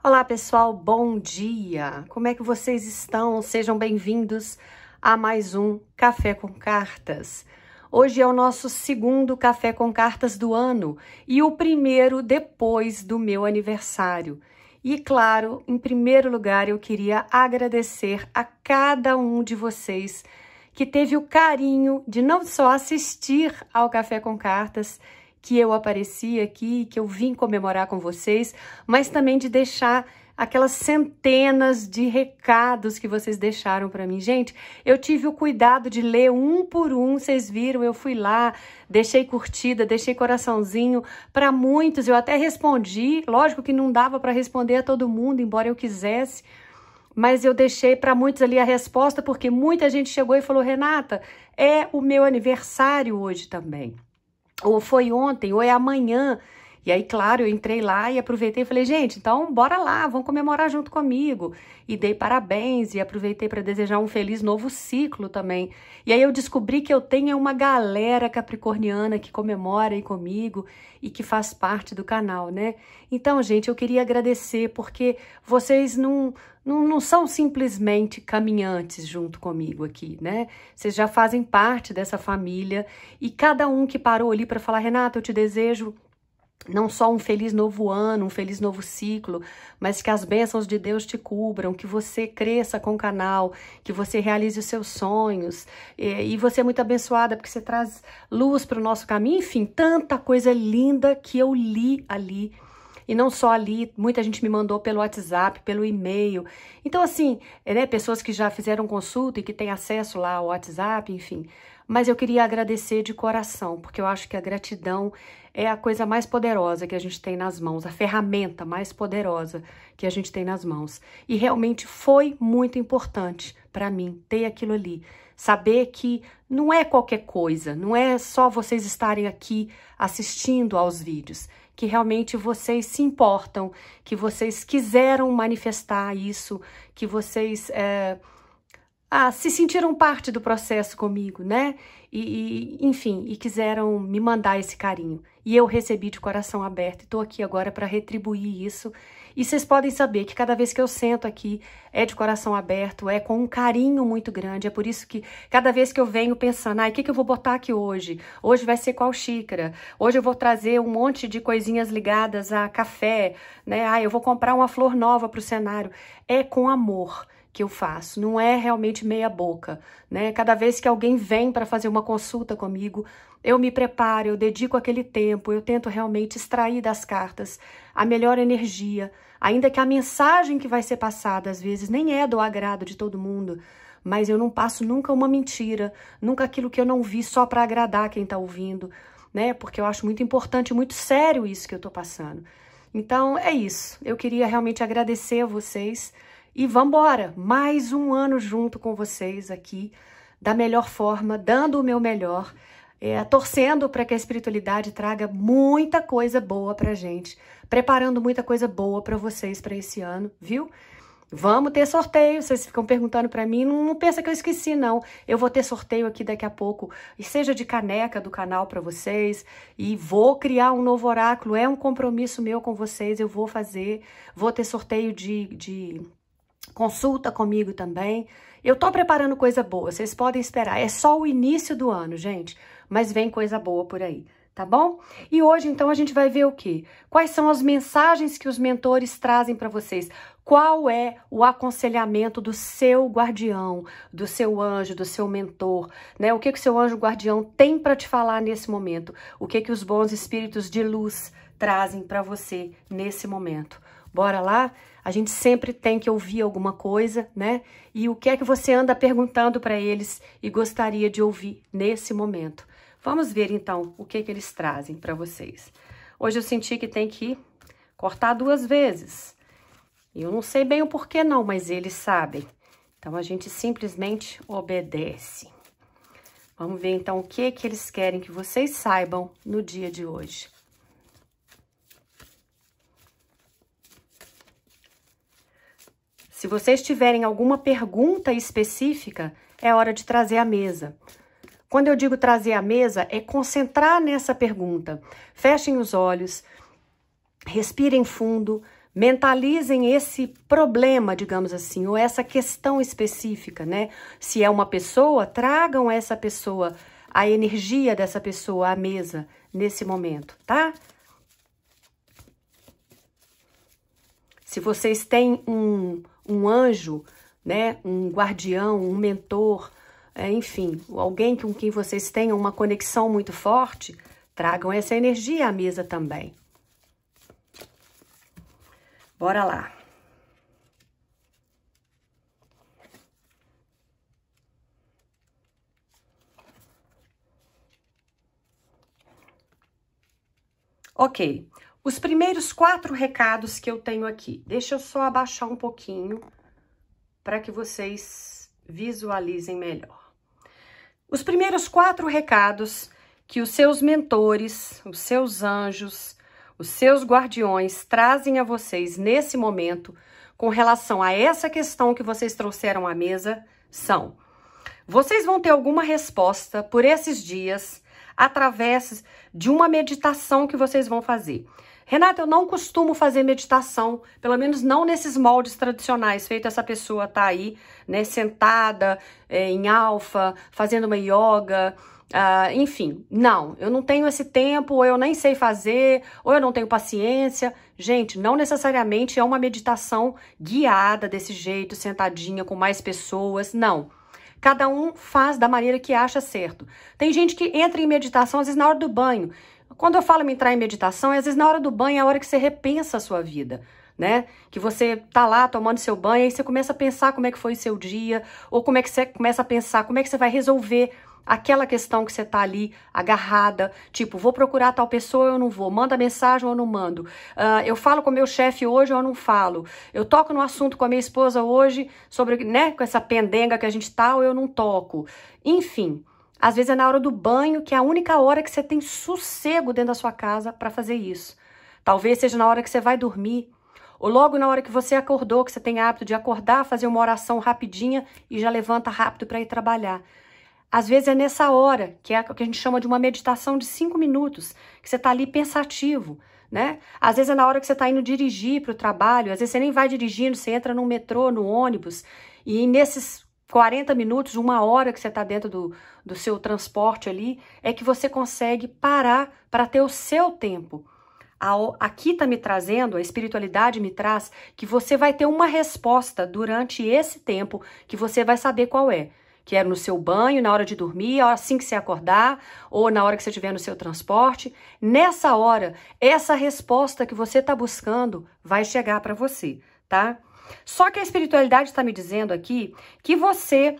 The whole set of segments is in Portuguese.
Olá, pessoal, bom dia! Como é que vocês estão? Sejam bem-vindos a mais um Café com Cartas. Hoje é o nosso segundo Café com Cartas do ano e o primeiro depois do meu aniversário. E claro, em primeiro lugar, eu queria agradecer a cada um de vocês que teve o carinho de não só assistir ao Café com Cartas, que eu apareci aqui, que eu vim comemorar com vocês, mas também de deixar aquelas centenas de recados que vocês deixaram para mim. Gente, eu tive o cuidado de ler um por um, vocês viram, eu fui lá, deixei curtida, deixei coraçãozinho para muitos, eu até respondi, lógico que não dava para responder a todo mundo, embora eu quisesse, mas eu deixei para muitos ali a resposta porque muita gente chegou e falou: "Renata, é o meu aniversário hoje também" ou foi ontem, ou é amanhã. E aí, claro, eu entrei lá e aproveitei e falei, gente, então bora lá, vão comemorar junto comigo. E dei parabéns e aproveitei para desejar um feliz novo ciclo também. E aí eu descobri que eu tenho uma galera capricorniana que comemora aí comigo e que faz parte do canal, né? Então, gente, eu queria agradecer porque vocês não não, não, são simplesmente caminhantes junto comigo aqui, né? Vocês já fazem parte dessa família e cada um que parou ali para falar, Renata, eu te desejo não só um feliz novo ano, um feliz novo ciclo, mas que as bênçãos de Deus te cubram, que você cresça com o canal, que você realize os seus sonhos. E, e você é muito abençoada porque você traz luz para o nosso caminho. Enfim, tanta coisa linda que eu li ali. E não só ali, muita gente me mandou pelo WhatsApp, pelo e-mail. Então, assim, é, né, pessoas que já fizeram consulta e que têm acesso lá ao WhatsApp, enfim. Mas eu queria agradecer de coração, porque eu acho que a gratidão é a coisa mais poderosa que a gente tem nas mãos, a ferramenta mais poderosa que a gente tem nas mãos. E realmente foi muito importante para mim ter aquilo ali. Saber que não é qualquer coisa, não é só vocês estarem aqui assistindo aos vídeos, que realmente vocês se importam, que vocês quiseram manifestar isso, que vocês. É, ah, se sentiram parte do processo comigo, né? E, e, enfim, e quiseram me mandar esse carinho. E eu recebi de coração aberto e estou aqui agora para retribuir isso. E vocês podem saber que cada vez que eu sento aqui é de coração aberto, é com um carinho muito grande. É por isso que cada vez que eu venho pensando, ai, ah, o que, que eu vou botar aqui hoje? Hoje vai ser qual xícara? Hoje eu vou trazer um monte de coisinhas ligadas a café, né? Ah, eu vou comprar uma flor nova para o cenário. É com amor que eu faço, não é realmente meia boca, né? Cada vez que alguém vem para fazer uma consulta comigo, eu me preparo, eu dedico aquele tempo, eu tento realmente extrair das cartas a melhor energia, ainda que a mensagem que vai ser passada às vezes nem é do agrado de todo mundo, mas eu não passo nunca uma mentira, nunca aquilo que eu não vi só para agradar quem está ouvindo, né? Porque eu acho muito importante, muito sério isso que eu estou passando. Então é isso. Eu queria realmente agradecer a vocês e vambora! Mais um ano junto com vocês aqui, da melhor forma, dando o meu melhor, é, torcendo para que a espiritualidade traga muita coisa boa para gente, preparando muita coisa boa para vocês para esse ano, viu? Vamos ter sorteio. Vocês ficam perguntando para mim, não, pensa que eu esqueci não. Eu vou ter sorteio aqui daqui a pouco, e seja de caneca do canal para vocês, e vou criar um novo oráculo. É um compromisso meu com vocês, eu vou fazer. Vou ter sorteio de, de Consulta comigo também. Eu tô preparando coisa boa, vocês podem esperar. É só o início do ano, gente, mas vem coisa boa por aí, tá bom? E hoje, então, a gente vai ver o quê? Quais são as mensagens que os mentores trazem para vocês? Qual é o aconselhamento do seu guardião, do seu anjo, do seu mentor, né? O que que o seu anjo guardião tem para te falar nesse momento? O que que os bons espíritos de luz trazem para você nesse momento? bora lá? A gente sempre tem que ouvir alguma coisa, né? E o que é que você anda perguntando para eles e gostaria de ouvir nesse momento? Vamos ver então o que, é que eles trazem para vocês. Hoje eu senti que tem que cortar duas vezes. Eu não sei bem o porquê não, mas eles sabem. Então a gente simplesmente obedece. Vamos ver então o que é que eles querem que vocês saibam no dia de hoje. Se vocês tiverem alguma pergunta específica, é hora de trazer à mesa. Quando eu digo trazer à mesa, é concentrar nessa pergunta. Fechem os olhos, respirem fundo, mentalizem esse problema, digamos assim, ou essa questão específica, né? Se é uma pessoa, tragam essa pessoa, a energia dessa pessoa à mesa nesse momento, tá? Se vocês têm um, um anjo, né, um guardião, um mentor, é, enfim, alguém com quem vocês tenham uma conexão muito forte, tragam essa energia à mesa também. Bora lá. Ok, os primeiros quatro recados que eu tenho aqui. Deixa eu só abaixar um pouquinho para que vocês visualizem melhor. Os primeiros quatro recados que os seus mentores, os seus anjos, os seus guardiões trazem a vocês nesse momento com relação a essa questão que vocês trouxeram à mesa são: vocês vão ter alguma resposta por esses dias através de uma meditação que vocês vão fazer. Renata, eu não costumo fazer meditação, pelo menos não nesses moldes tradicionais, feito essa pessoa tá aí, né, sentada, é, em alfa, fazendo uma yoga, uh, enfim. Não, eu não tenho esse tempo, ou eu nem sei fazer, ou eu não tenho paciência. Gente, não necessariamente é uma meditação guiada desse jeito, sentadinha com mais pessoas, não. Cada um faz da maneira que acha certo. Tem gente que entra em meditação, às vezes, na hora do banho. Quando eu falo em entrar em meditação, é às vezes na hora do banho, é a hora que você repensa a sua vida. Né? Que você tá lá tomando seu banho e você começa a pensar como é que foi o seu dia, ou como é que você começa a pensar como é que você vai resolver aquela questão que você tá ali agarrada, tipo, vou procurar tal pessoa ou eu não vou, manda mensagem ou não mando, uh, eu falo com meu chefe hoje ou não falo, eu toco no assunto com a minha esposa hoje sobre, né, com essa pendenga que a gente tá ou eu não toco, enfim. Às vezes é na hora do banho, que é a única hora que você tem sossego dentro da sua casa para fazer isso. Talvez seja na hora que você vai dormir, ou logo na hora que você acordou, que você tem hábito de acordar, fazer uma oração rapidinha e já levanta rápido para ir trabalhar. Às vezes é nessa hora, que é o que a gente chama de uma meditação de cinco minutos, que você está ali pensativo, né? Às vezes é na hora que você está indo dirigir para o trabalho, às vezes você nem vai dirigindo, você entra no metrô, no ônibus, e nesses 40 minutos, uma hora que você está dentro do, do seu transporte ali, é que você consegue parar para ter o seu tempo. A, aqui está me trazendo, a espiritualidade me traz, que você vai ter uma resposta durante esse tempo que você vai saber qual é. Que é no seu banho, na hora de dormir, assim que você acordar, ou na hora que você estiver no seu transporte. Nessa hora, essa resposta que você está buscando vai chegar para você, tá? Só que a espiritualidade está me dizendo aqui que você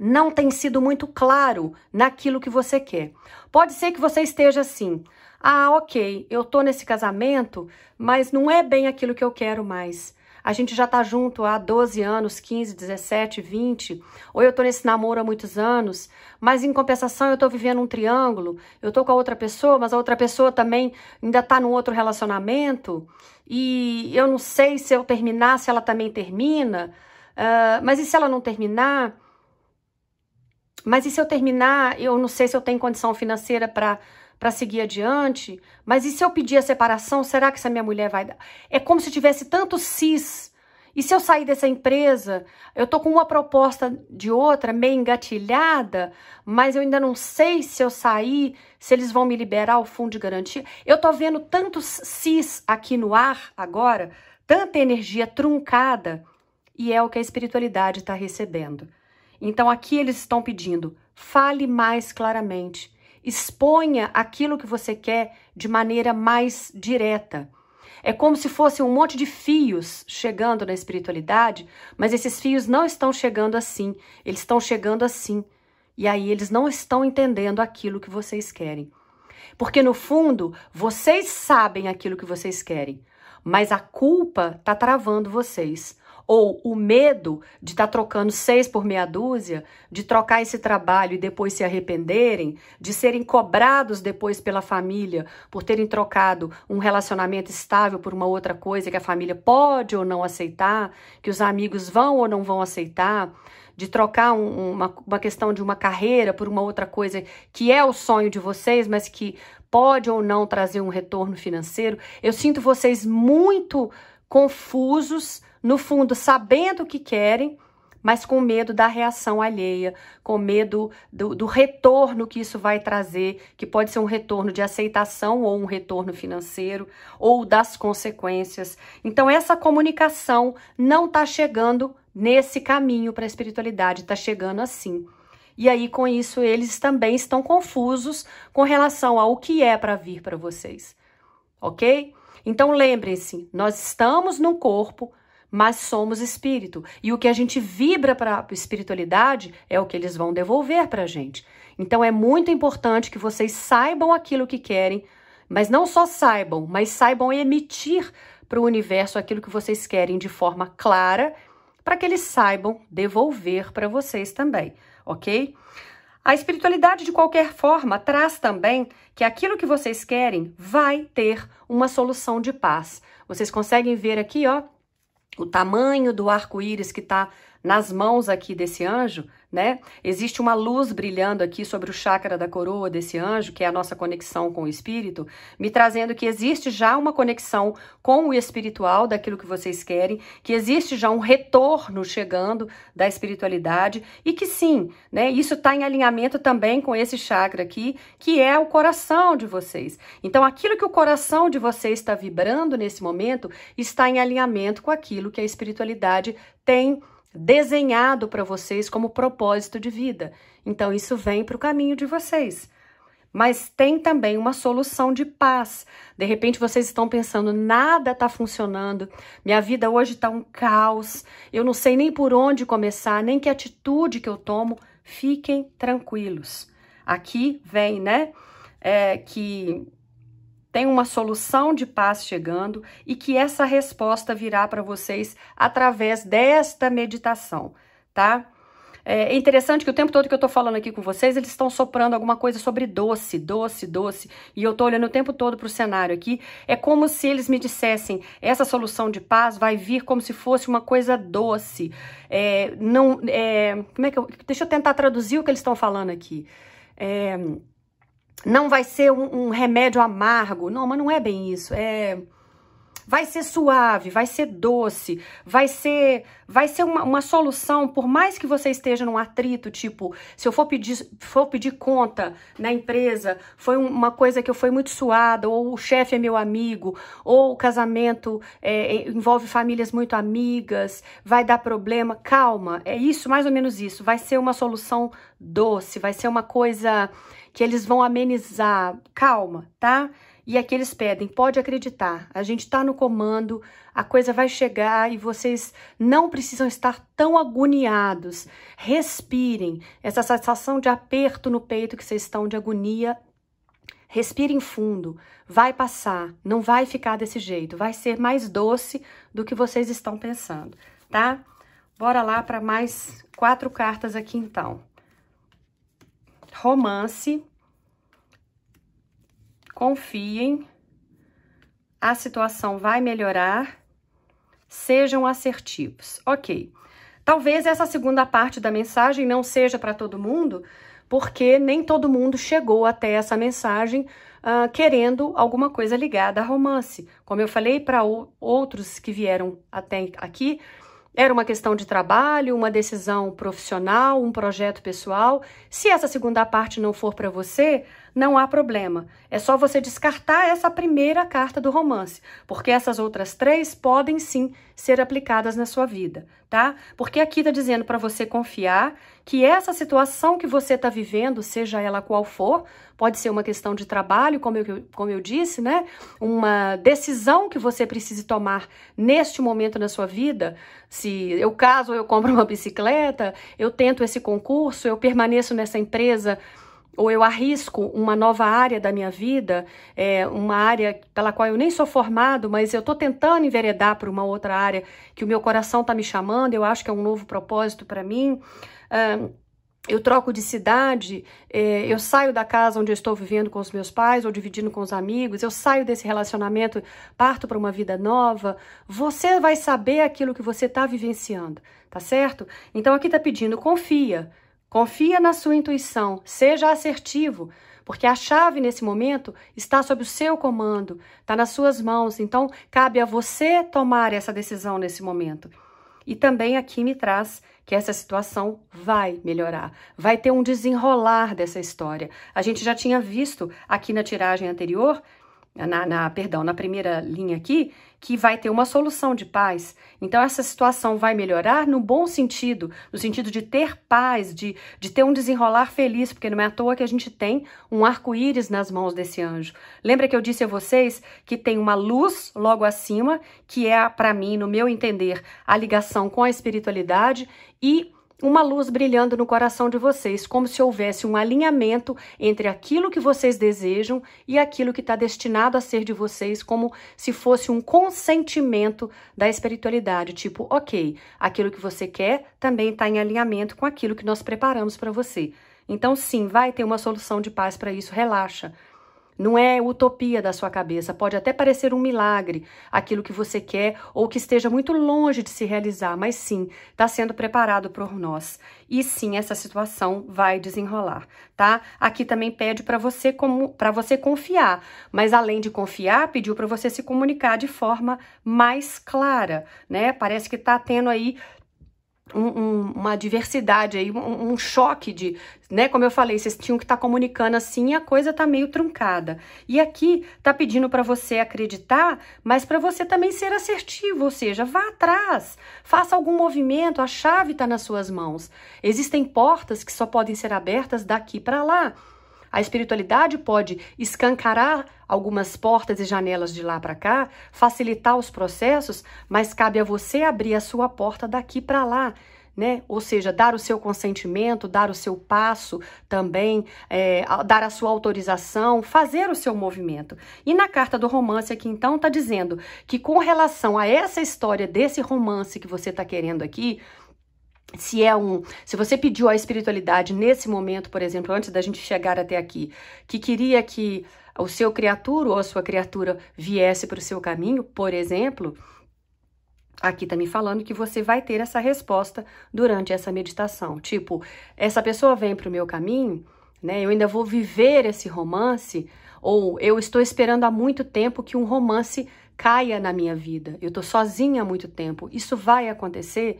não tem sido muito claro naquilo que você quer. Pode ser que você esteja assim: ah, ok, eu tô nesse casamento, mas não é bem aquilo que eu quero mais. A gente já tá junto há 12 anos, 15, 17, 20, ou eu tô nesse namoro há muitos anos, mas em compensação eu tô vivendo um triângulo, eu tô com a outra pessoa, mas a outra pessoa também ainda tá num outro relacionamento e eu não sei se eu terminar, se ela também termina, uh, mas e se ela não terminar? Mas e se eu terminar, eu não sei se eu tenho condição financeira para seguir adiante, mas e se eu pedir a separação, será que essa minha mulher vai dar? É como se tivesse tanto cis e se eu sair dessa empresa, eu tô com uma proposta de outra meio engatilhada, mas eu ainda não sei se eu sair, se eles vão me liberar o fundo de garantia. Eu tô vendo tantos cis aqui no ar agora, tanta energia truncada, e é o que a espiritualidade está recebendo. Então aqui eles estão pedindo: fale mais claramente, exponha aquilo que você quer de maneira mais direta. É como se fosse um monte de fios chegando na espiritualidade, mas esses fios não estão chegando assim, eles estão chegando assim. E aí eles não estão entendendo aquilo que vocês querem. Porque no fundo, vocês sabem aquilo que vocês querem, mas a culpa está travando vocês. Ou o medo de estar tá trocando seis por meia dúzia, de trocar esse trabalho e depois se arrependerem, de serem cobrados depois pela família por terem trocado um relacionamento estável por uma outra coisa que a família pode ou não aceitar, que os amigos vão ou não vão aceitar de trocar um, uma, uma questão de uma carreira por uma outra coisa que é o sonho de vocês, mas que pode ou não trazer um retorno financeiro. Eu sinto vocês muito confusos, no fundo, sabendo o que querem, mas com medo da reação alheia, com medo do, do, retorno que isso vai trazer, que pode ser um retorno de aceitação ou um retorno financeiro, ou das consequências. Então, essa comunicação não está chegando nesse caminho para a espiritualidade, está chegando assim. E aí, com isso, eles também estão confusos com relação ao que é para vir para vocês, ok? Então, lembrem-se, nós estamos num corpo mas somos espírito. E o que a gente vibra para a espiritualidade é o que eles vão devolver para a gente. Então é muito importante que vocês saibam aquilo que querem, mas não só saibam, mas saibam emitir para o universo aquilo que vocês querem de forma clara, para que eles saibam devolver para vocês também, ok? A espiritualidade, de qualquer forma, traz também que aquilo que vocês querem vai ter uma solução de paz. Vocês conseguem ver aqui, ó, o tamanho do arco-íris que está nas mãos aqui desse anjo, né? Existe uma luz brilhando aqui sobre o chakra da coroa desse anjo, que é a nossa conexão com o espírito, me trazendo que existe já uma conexão com o espiritual, daquilo que vocês querem, que existe já um retorno chegando da espiritualidade e que sim, né? Isso está em alinhamento também com esse chakra aqui, que é o coração de vocês. Então, aquilo que o coração de vocês está vibrando nesse momento está em alinhamento com aquilo que a espiritualidade tem desenhado para vocês como propósito de vida. Então, isso vem para o caminho de vocês. Mas tem também uma solução de paz. De repente vocês estão pensando, nada está funcionando, minha vida hoje está um caos, eu não sei nem por onde começar, nem que atitude que eu tomo. Fiquem tranquilos. Aqui vem, né, é, que tem uma solução de paz chegando e que essa resposta virá para vocês através desta meditação, tá? É, é interessante que o tempo todo que eu tô falando aqui com vocês, eles estão soprando alguma coisa sobre doce, doce, doce, e eu tô olhando o tempo todo para o cenário aqui. É como se eles me dissessem: essa solução de paz vai vir como se fosse uma coisa doce. É, não, é, como é que eu, deixa eu tentar traduzir o que eles estão falando aqui. É, não vai ser um, um remédio amargo. Não, mas não é bem isso. É Vai ser suave, vai ser doce, vai ser vai ser uma, uma, solução, por mais que você esteja num atrito, tipo, se eu for pedir, for pedir conta na empresa, foi um, uma coisa que eu fui muito suada, ou o chefe é meu amigo, ou o casamento é, é envolve famílias muito amigas, vai dar problema, calma, é isso, mais ou menos isso, vai ser uma solução doce, vai ser uma coisa que eles vão amenizar, calma, tá? E aqui eles pedem, pode acreditar, a gente está no comando, a coisa vai chegar e vocês não precisam estar tão agoniados. Respirem. Essa sensação de aperto no peito que vocês estão, de agonia, respirem fundo. Vai passar, não vai ficar desse jeito. Vai ser mais doce do que vocês estão pensando, tá? Bora lá para mais quatro cartas aqui então. Romance confiem, a situação vai melhorar, sejam assertivos. Ok. Talvez essa segunda parte da mensagem não seja para todo mundo, porque nem todo mundo chegou até essa mensagem uh, querendo alguma coisa ligada a romance. Como eu falei para outros que vieram até aqui, era uma questão de trabalho, uma decisão profissional, um projeto pessoal. Se essa segunda parte não for para você, não há problema. É só você descartar essa primeira carta do romance, porque essas outras três podem sim ser aplicadas na sua vida, tá? Porque aqui está dizendo para você confiar que essa situação que você está vivendo, seja ela qual for, pode ser uma questão de trabalho, como eu, como eu disse, né? Uma decisão que você precise tomar neste momento na sua vida. Se eu caso, eu compro uma bicicleta, eu tento esse concurso, eu permaneço nessa empresa ou eu arrisco uma nova área da minha vida, é, uma área pela qual eu nem sou formado, mas eu estou tentando enveredar para uma outra área que o meu coração está me chamando, eu acho que é um novo propósito para mim. eu troco de cidade, é, eu saio da casa onde eu estou vivendo com os meus pais ou dividindo com os amigos, eu saio desse relacionamento, parto para uma vida nova. Você vai saber aquilo que você está vivenciando, tá certo? Então aqui está pedindo, confia. Confia na sua intuição, seja assertivo, porque a chave nesse momento está sob o seu comando, está nas suas mãos. Então, cabe a você tomar essa decisão nesse momento. E também aqui me traz que essa situação vai melhorar, vai ter um desenrolar dessa história. A gente já tinha visto aqui na tiragem anterior, na, na perdão, na primeira linha aqui, que vai ter uma solução de paz. Então, essa situação vai melhorar no bom sentido, no sentido de ter paz, de, de ter um desenrolar feliz, porque não é à toa que a gente tem um arco-íris nas mãos desse anjo. Lembra que eu disse a vocês que tem uma luz logo acima, que é, para mim, no meu entender, a ligação com a espiritualidade e uma luz brilhando no coração de vocês, como se houvesse um alinhamento entre aquilo que vocês desejam e aquilo que está destinado a ser de vocês, como se fosse um consentimento da espiritualidade. Tipo, ok, aquilo que você quer também está em alinhamento com aquilo que nós preparamos para você. Então, sim, vai ter uma solução de paz para isso, relaxa. Não é utopia da sua cabeça, pode até parecer um milagre aquilo que você quer ou que esteja muito longe de se realizar, mas sim, está sendo preparado por nós. E sim, essa situação vai desenrolar, tá? Aqui também pede para você como para você confiar, mas além de confiar, pediu para você se comunicar de forma mais clara, né? Parece que está tendo aí um, uma diversidade aí, um, um, choque de, né? Como eu falei, vocês tinham que estar tá comunicando assim e a coisa tá meio truncada. E aqui tá pedindo para você acreditar, mas para você também ser assertivo, ou seja, vá atrás, faça algum movimento, a chave tá nas suas mãos. Existem portas que só podem ser abertas daqui para lá. A espiritualidade pode escancarar algumas portas e janelas de lá para cá, facilitar os processos, mas cabe a você abrir a sua porta daqui para lá né? Ou seja, dar o seu consentimento, dar o seu passo também, é, dar a sua autorização, fazer o seu movimento. E na carta do romance aqui, então, está dizendo que com relação a essa história desse romance que você está querendo aqui, se é um, se você pediu à espiritualidade nesse momento, por exemplo, antes da gente chegar até aqui, que queria que o seu criatura ou a sua criatura viesse para o seu caminho, por exemplo, aqui está me falando que você vai ter essa resposta durante essa meditação. Tipo, essa pessoa vem para o meu caminho, né? Eu ainda vou viver esse romance, ou eu estou esperando há muito tempo que um romance caia na minha vida. Eu estou sozinha há muito tempo. Isso vai acontecer?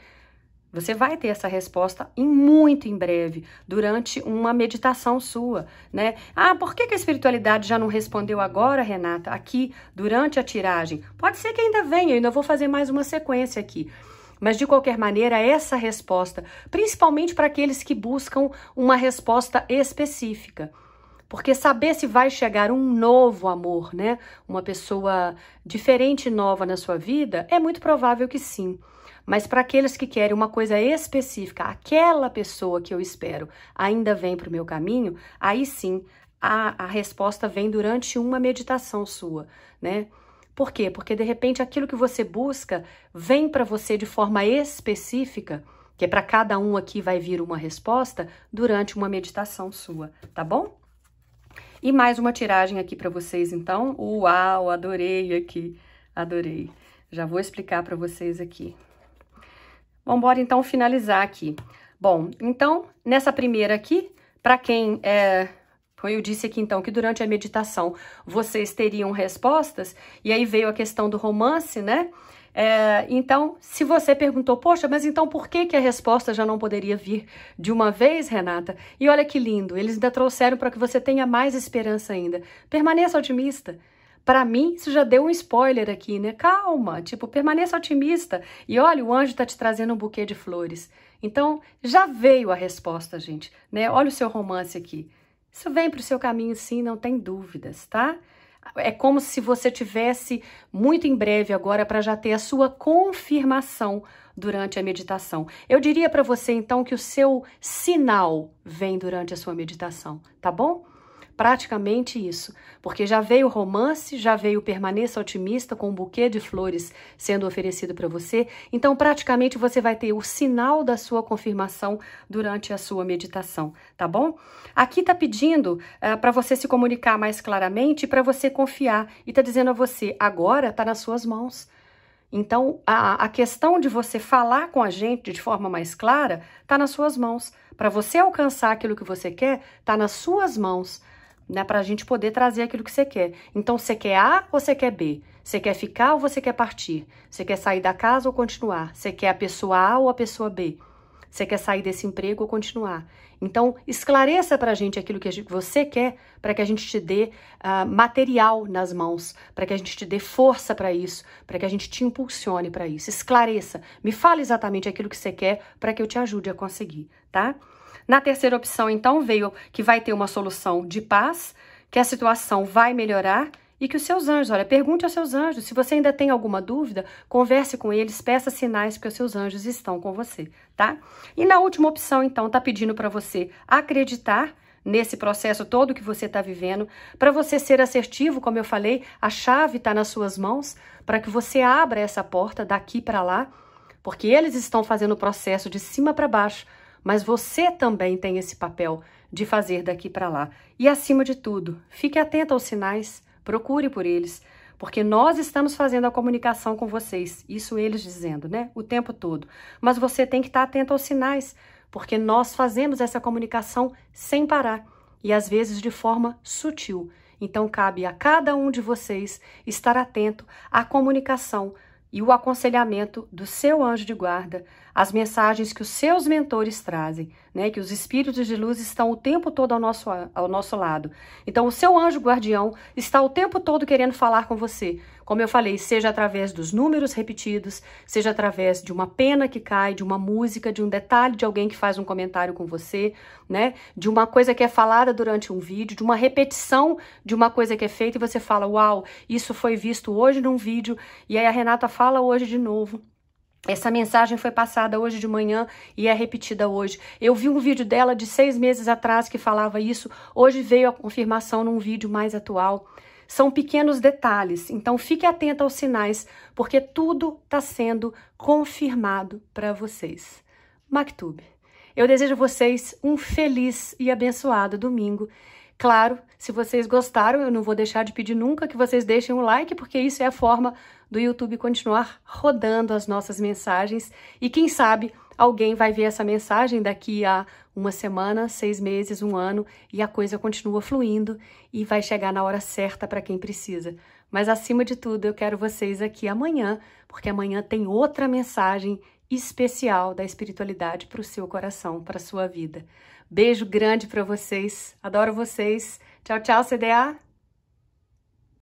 Você vai ter essa resposta em muito em breve, durante uma meditação sua, né? Ah, por que, que a espiritualidade já não respondeu agora, Renata, aqui, durante a tiragem? Pode ser que ainda venha, eu ainda vou fazer mais uma sequência aqui. Mas, de qualquer maneira, essa resposta, principalmente para aqueles que buscam uma resposta específica. Porque saber se vai chegar um novo amor, né? Uma pessoa diferente e nova na sua vida, é muito provável que sim. Mas para aqueles que querem uma coisa específica, aquela pessoa que eu espero ainda vem para o meu caminho, aí sim a, a resposta vem durante uma meditação sua, né? Por quê? Porque de repente aquilo que você busca vem para você de forma específica, que é para cada um aqui vai vir uma resposta durante uma meditação sua, tá bom? E mais uma tiragem aqui para vocês, então. Uau, adorei aqui, adorei. Já vou explicar para vocês aqui. Vamos embora, então, finalizar aqui. Bom, então, nessa primeira aqui, para quem é... Eu disse aqui, então, que durante a meditação vocês teriam respostas, e aí veio a questão do romance, né? É, então, se você perguntou, poxa, mas então por que, que a resposta já não poderia vir de uma vez, Renata? E olha que lindo, eles ainda trouxeram para que você tenha mais esperança ainda. Permaneça otimista. Para mim, isso já deu um spoiler aqui, né? Calma, tipo, permaneça otimista. E olha, o anjo está te trazendo um buquê de flores. Então, já veio a resposta, gente, né? Olha o seu romance aqui. Isso vem para o seu caminho, sim, não tem dúvidas, tá? É como se você tivesse muito em breve agora para já ter a sua confirmação durante a meditação. Eu diria para você então que o seu sinal vem durante a sua meditação, tá bom? praticamente isso, porque já veio romance, já veio permaneça otimista com um buquê de flores sendo oferecido para você, então praticamente você vai ter o sinal da sua confirmação durante a sua meditação, tá bom? Aqui está pedindo uh, eh, para você se comunicar mais claramente, para você confiar e está dizendo a você agora está nas suas mãos. Então, a, a, questão de você falar com a gente de forma mais clara está nas suas mãos. Para você alcançar aquilo que você quer, está nas suas mãos né, para a gente poder trazer aquilo que você quer. Então, você quer A ou você quer B? Você quer ficar ou você quer partir? Você quer sair da casa ou continuar? Você quer a pessoa A ou a pessoa B? Você quer sair desse emprego ou continuar? Então, esclareça para a gente aquilo que você quer, para que a gente te dê uh, material nas mãos, para que a gente te dê força para isso, para que a gente te impulsione para isso. Esclareça, me fale exatamente aquilo que você quer para que eu te ajude a conseguir, tá? Na terceira opção, então, veio que vai ter uma solução de paz, que a situação vai melhorar e que os seus anjos, olha, pergunte aos seus anjos. Se você ainda tem alguma dúvida, converse com eles, peça sinais, que os seus anjos estão com você, tá? E na última opção, então, tá pedindo para você acreditar nesse processo todo que você está vivendo. Para você ser assertivo, como eu falei, a chave está nas suas mãos para que você abra essa porta daqui para lá, porque eles estão fazendo o processo de cima para baixo mas você também tem esse papel de fazer daqui para lá. E acima de tudo, fique atento aos sinais, procure por eles, porque nós estamos fazendo a comunicação com vocês, isso eles dizendo, né? O tempo todo. Mas você tem que estar atento aos sinais, porque nós fazemos essa comunicação sem parar e às vezes de forma sutil. Então cabe a cada um de vocês estar atento à comunicação e o aconselhamento do seu anjo de guarda, as mensagens que os seus mentores trazem, né, que os espíritos de luz estão o tempo todo ao nosso, ao nosso lado. Então, o seu anjo guardião está o tempo todo querendo falar com você, como eu falei, seja através dos números repetidos, seja através de uma pena que cai, de uma música, de um detalhe de alguém que faz um comentário com você, né? De uma coisa que é falada durante um vídeo, de uma repetição de uma coisa que é feita e você fala: "Uau, isso foi visto hoje num vídeo" e aí a Renata fala hoje de novo. Essa mensagem foi passada hoje de manhã e é repetida hoje. Eu vi um vídeo dela de seis meses atrás que falava isso, hoje veio a confirmação num vídeo mais atual. São pequenos detalhes, então fique atento aos sinais, porque tudo está sendo confirmado para vocês. Maktub, eu desejo a vocês um feliz e abençoado domingo. Claro, se vocês gostaram, eu não vou deixar de pedir nunca que vocês deixem um like, porque isso é a forma do YouTube continuar rodando as nossas mensagens e, quem sabe, alguém vai ver essa mensagem daqui a uma semana, seis meses, um ano e a coisa continua fluindo e vai chegar na hora certa para quem precisa. Mas acima de tudo, eu quero vocês aqui amanhã, porque amanhã tem outra mensagem especial da espiritualidade para o seu coração, para a sua vida. Beijo grande para vocês, adoro vocês. Tchau, tchau, CDA!